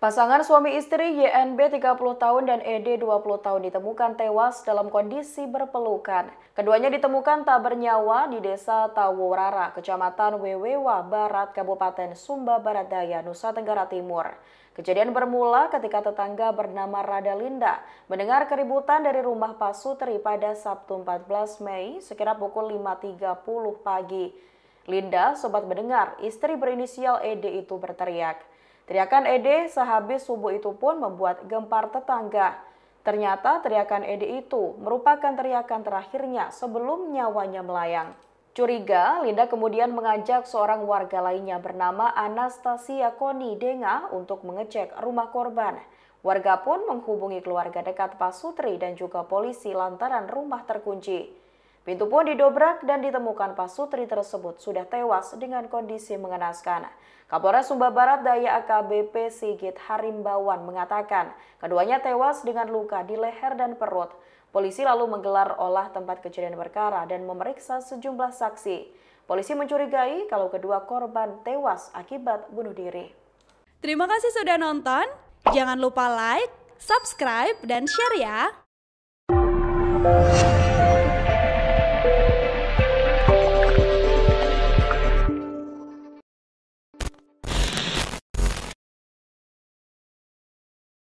Pasangan suami istri YNB 30 tahun dan ED 20 tahun ditemukan tewas dalam kondisi berpelukan. Keduanya ditemukan tak bernyawa di desa Taworara, kecamatan Wewewa Barat, Kabupaten Sumba Barat Daya, Nusa Tenggara Timur. Kejadian bermula ketika tetangga bernama Linda mendengar keributan dari rumah pasutri pada Sabtu 14 Mei sekitar pukul 5.30 pagi. Linda sempat mendengar istri berinisial ED itu berteriak. Teriakan Ede sehabis subuh itu pun membuat gempar tetangga. Ternyata teriakan Ede itu merupakan teriakan terakhirnya sebelum nyawanya melayang. Curiga, Linda kemudian mengajak seorang warga lainnya bernama Anastasia Koni Denga untuk mengecek rumah korban. Warga pun menghubungi keluarga dekat Pak Sutri dan juga polisi lantaran rumah terkunci. Pintu pun didobrak dan ditemukan pasutri tersebut sudah tewas dengan kondisi mengenaskan. Kapolres Sumba Barat Daya AKBP Sigit Harimbawan mengatakan keduanya tewas dengan luka di leher dan perut. Polisi lalu menggelar olah tempat kejadian perkara dan memeriksa sejumlah saksi. Polisi mencurigai kalau kedua korban tewas akibat bunuh diri. Terima kasih sudah nonton. Jangan lupa like, subscribe, dan share ya.